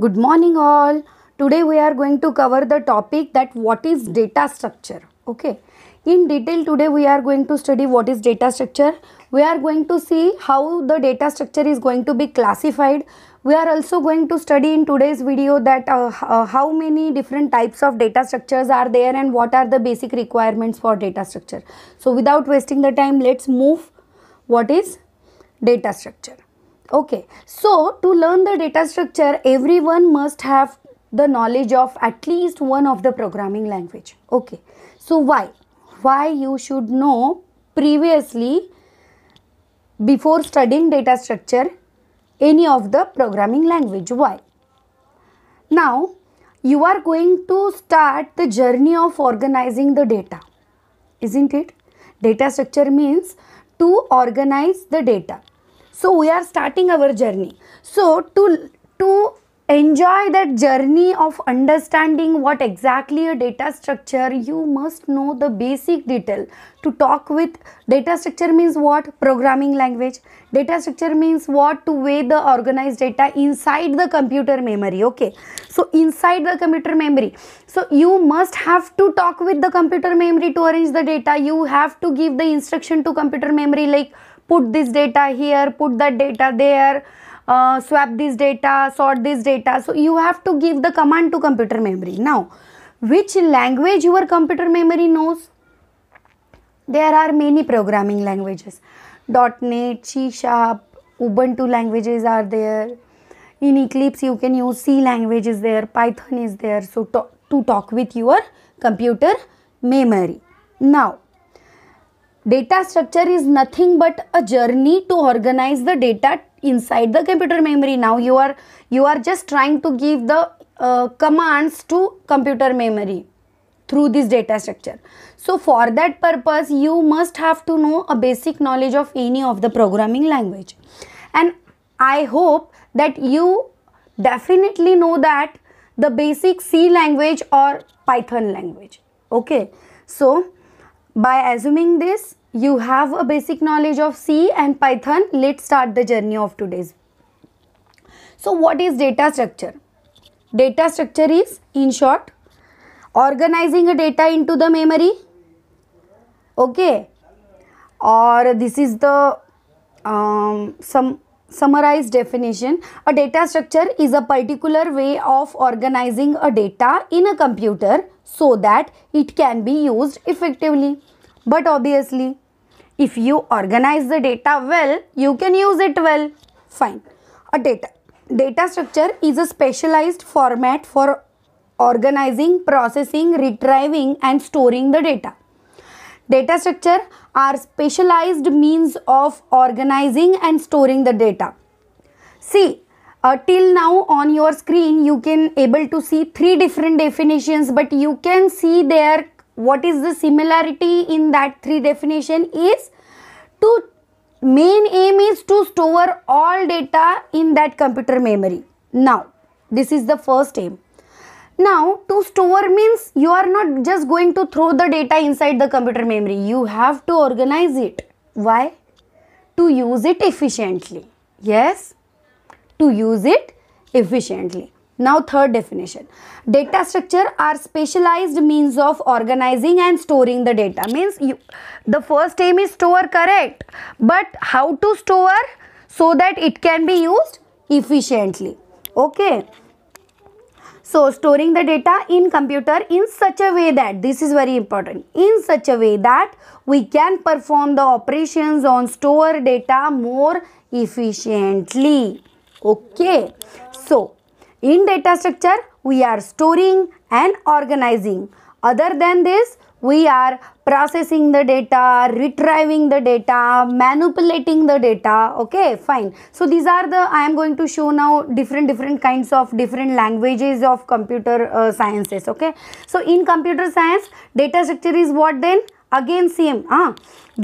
good morning all today we are going to cover the topic that what is data structure okay in detail today we are going to study what is data structure we are going to see how the data structure is going to be classified we are also going to study in today's video that uh, uh, how many different types of data structures are there and what are the basic requirements for data structure so without wasting the time let's move what is data structure Okay, so to learn the data structure, everyone must have the knowledge of at least one of the programming language. Okay, so why? Why you should know previously before studying data structure any of the programming language. Why? Now, you are going to start the journey of organizing the data, isn't it? Data structure means to organize the data so we are starting our journey. So to, to enjoy that journey of understanding what exactly a data structure you must know the basic detail to talk with data structure means what programming language data structure means what to weigh the organized data inside the computer memory okay so inside the computer memory so you must have to talk with the computer memory to arrange the data you have to give the instruction to computer memory like put this data here put that data there uh, swap this data sort this data so you have to give the command to computer memory now which language your computer memory knows there are many programming languages .NET, C Sharp, Ubuntu languages are there. In Eclipse, you can use C language is there, Python is there. So to, to talk with your computer memory. Now, Data structure is nothing but a journey to organize the data inside the computer memory. Now you are you are just trying to give the uh, commands to computer memory through this data structure. So for that purpose you must have to know a basic knowledge of any of the programming language. And I hope that you definitely know that the basic C language or Python language. Okay. So by assuming this, you have a basic knowledge of C and Python. Let's start the journey of today's. So what is data structure? Data structure is, in short, organizing a data into the memory. Okay. Or this is the um, some summarized definition. A data structure is a particular way of organizing a data in a computer so that it can be used effectively. But obviously, if you organize the data well, you can use it well. Fine. A data. Data structure is a specialized format for organizing, processing, retrieving and storing the data. Data structure are specialized means of organizing and storing the data. See, uh, till now on your screen you can able to see three different definitions but you can see there what is the similarity in that three definition is to main aim is to store all data in that computer memory now this is the first aim now to store means you are not just going to throw the data inside the computer memory you have to organize it why to use it efficiently yes to use it efficiently. Now third definition. Data structure are specialized means of organizing and storing the data. Means you, the first aim is store correct. But how to store so that it can be used efficiently. Okay. So storing the data in computer in such a way that this is very important. In such a way that we can perform the operations on store data more efficiently. Okay, so in data structure, we are storing and organizing. Other than this, we are processing the data, retrieving the data, manipulating the data. Okay, fine. So these are the, I am going to show now different, different kinds of different languages of computer uh, sciences. Okay. So in computer science, data structure is what then? again same ah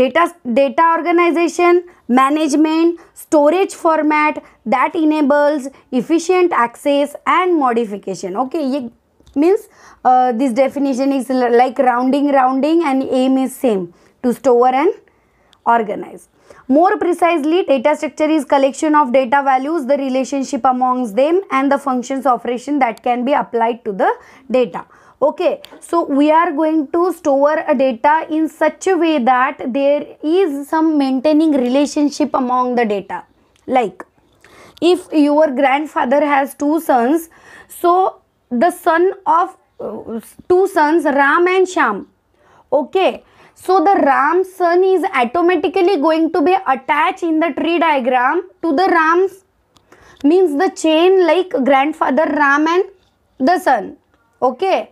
data data organization management storage format that enables efficient access and modification okay means uh, this definition is like rounding rounding and aim is same to store and organize more precisely data structure is collection of data values the relationship amongst them and the functions operation that can be applied to the data okay so we are going to store a data in such a way that there is some maintaining relationship among the data like if your grandfather has two sons so the son of uh, two sons ram and sham okay so the ram son is automatically going to be attached in the tree diagram to the ram's means the chain like grandfather ram and the son okay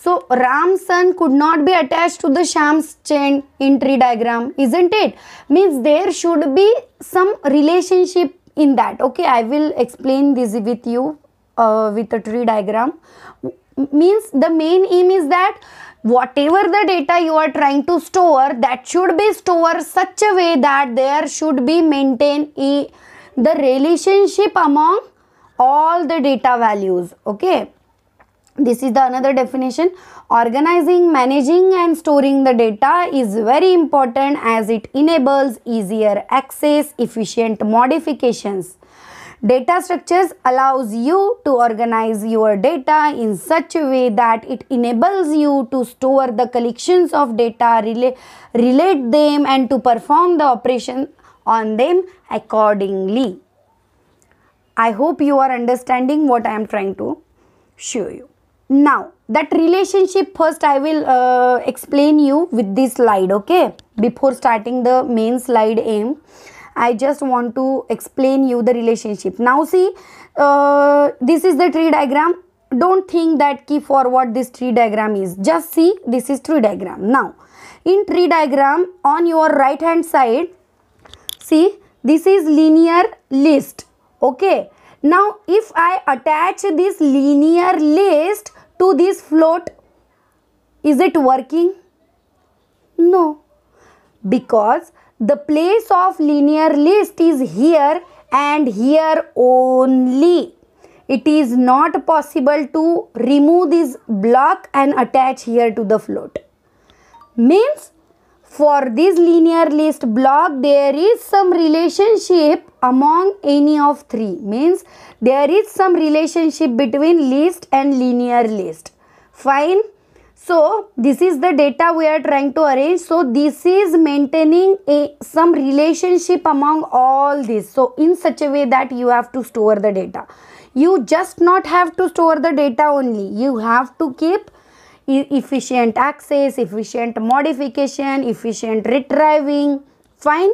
so Ram's son could not be attached to the Sham's chain in tree diagram, isn't it? Means there should be some relationship in that. Okay, I will explain this with you uh, with a tree diagram. Means the main aim is that whatever the data you are trying to store that should be stored such a way that there should be maintained a, the relationship among all the data values okay this is the another definition organizing managing and storing the data is very important as it enables easier access efficient modifications data structures allows you to organize your data in such a way that it enables you to store the collections of data relate, relate them and to perform the operation on them accordingly i hope you are understanding what i am trying to show you now that relationship first i will uh, explain you with this slide okay before starting the main slide aim i just want to explain you the relationship now see uh, this is the tree diagram don't think that key for what this tree diagram is just see this is tree diagram now in tree diagram on your right hand side see this is linear list okay now if i attach this linear list to this float is it working no because the place of linear list is here and here only it is not possible to remove this block and attach here to the float means for this linear list block, there is some relationship among any of three. Means there is some relationship between list and linear list. Fine. So, this is the data we are trying to arrange. So, this is maintaining a, some relationship among all these. So, in such a way that you have to store the data. You just not have to store the data only. You have to keep efficient access, efficient modification, efficient retrieving. Fine.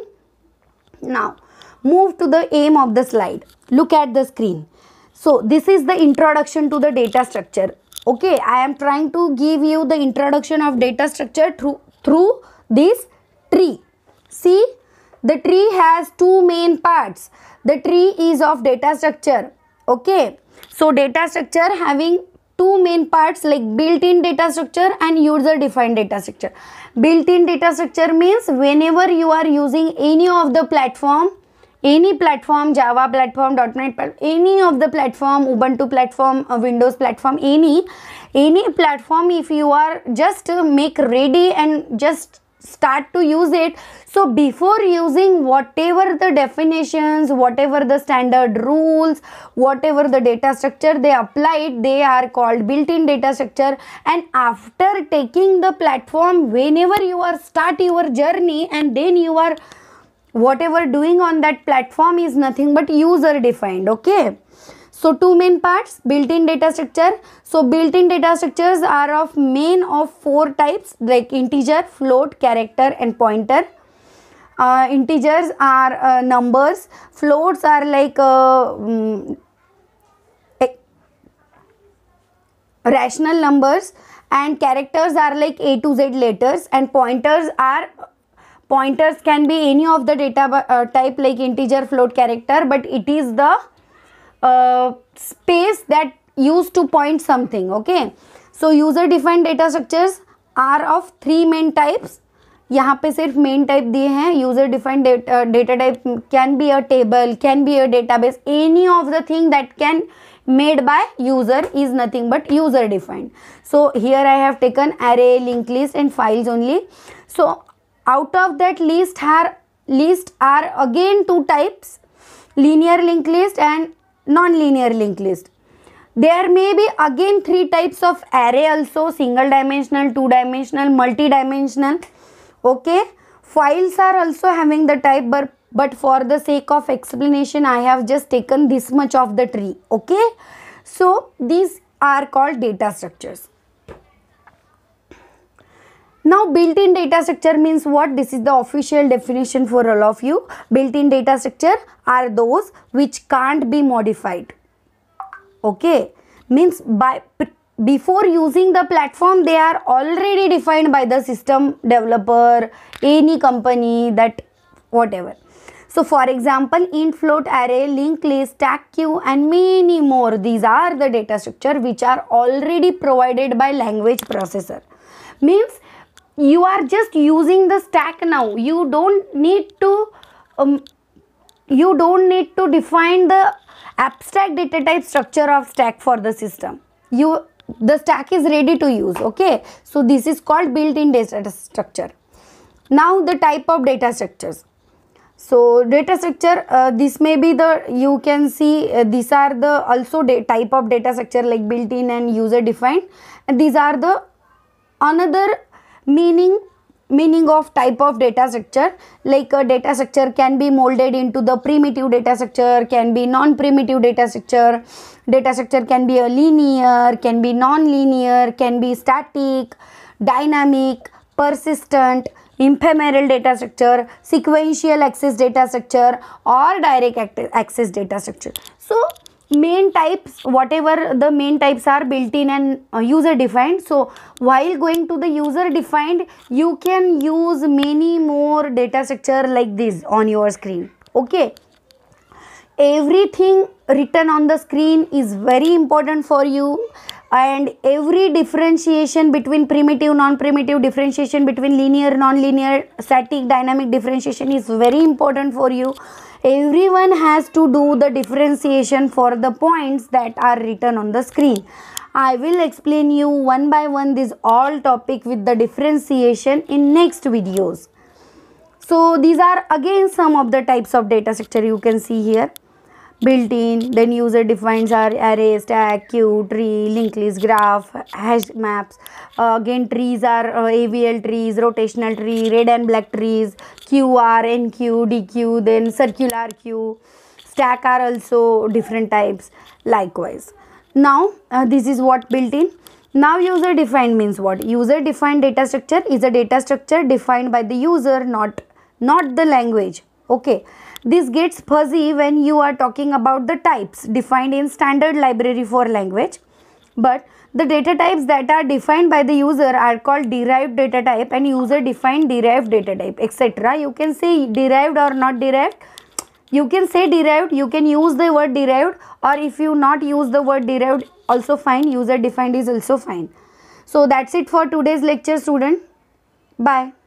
Now, move to the aim of the slide. Look at the screen. So, this is the introduction to the data structure. Okay, I am trying to give you the introduction of data structure through, through this tree. See, the tree has two main parts. The tree is of data structure. Okay, so data structure having two main parts like built-in data structure and user-defined data structure. Built-in data structure means whenever you are using any of the platform, any platform, Java platform, .NET any of the platform, Ubuntu platform, uh, Windows platform, any, any platform if you are just uh, make ready and just start to use it so before using whatever the definitions whatever the standard rules whatever the data structure they applied they are called built-in data structure and after taking the platform whenever you are start your journey and then you are whatever doing on that platform is nothing but user defined okay so two main parts built-in data structure so built-in data structures are of main of four types like integer float character and pointer uh, integers are uh, numbers floats are like uh, mm, eh, rational numbers and characters are like a to z letters and pointers are pointers can be any of the data uh, type like integer float character but it is the uh, space that used to point something okay so user defined data structures are of three main types यहाँ पे सिर्फ main type दिए हैं user defined data type can be a table can be a database any of the thing that can made by user is nothing but user defined so here i have taken array linked list and files only so out of that list are list are again two types linear linked list and non-linear linked list. There may be again three types of array also single dimensional, two dimensional, multi-dimensional. Okay. Files are also having the type but, but for the sake of explanation I have just taken this much of the tree. Okay. So these are called data structures. Now built-in data structure means what? This is the official definition for all of you. Built-in data structure are those which can't be modified. Okay, means by before using the platform they are already defined by the system developer, any company that whatever. So for example, int, float, array, link list, stack queue and many more. These are the data structure which are already provided by language processor. Means you are just using the stack now you don't need to um, you don't need to define the abstract data type structure of stack for the system you the stack is ready to use okay so this is called built-in data structure now the type of data structures so data structure uh, this may be the you can see uh, these are the also type of data structure like built-in and user defined and these are the another meaning meaning of type of data structure like a uh, data structure can be molded into the primitive data structure can be non-primitive data structure data structure can be a linear can be non-linear can be static dynamic persistent ephemeral data structure sequential access data structure or direct access data structure so main types whatever the main types are built in and uh, user defined so while going to the user defined you can use many more data structure like this on your screen okay everything written on the screen is very important for you and every differentiation between primitive non-primitive differentiation between linear non-linear static dynamic differentiation is very important for you everyone has to do the differentiation for the points that are written on the screen. I will explain you one by one this all topic with the differentiation in next videos. So these are again some of the types of data structure you can see here built-in, then user defines our array, stack, queue, tree, linked list, graph, hash maps. Uh, again, trees are uh, AVL trees, rotational tree, red and black trees, QR, NQ, DQ, then circular queue. Stack are also different types likewise. Now, uh, this is what built-in. Now user defined means what? User defined data structure is a data structure defined by the user not not the language. Okay. This gets fuzzy when you are talking about the types defined in standard library for language. But the data types that are defined by the user are called derived data type and user defined derived data type etc. You can say derived or not derived. You can say derived, you can use the word derived or if you not use the word derived also fine, user defined is also fine. So that's it for today's lecture student. Bye.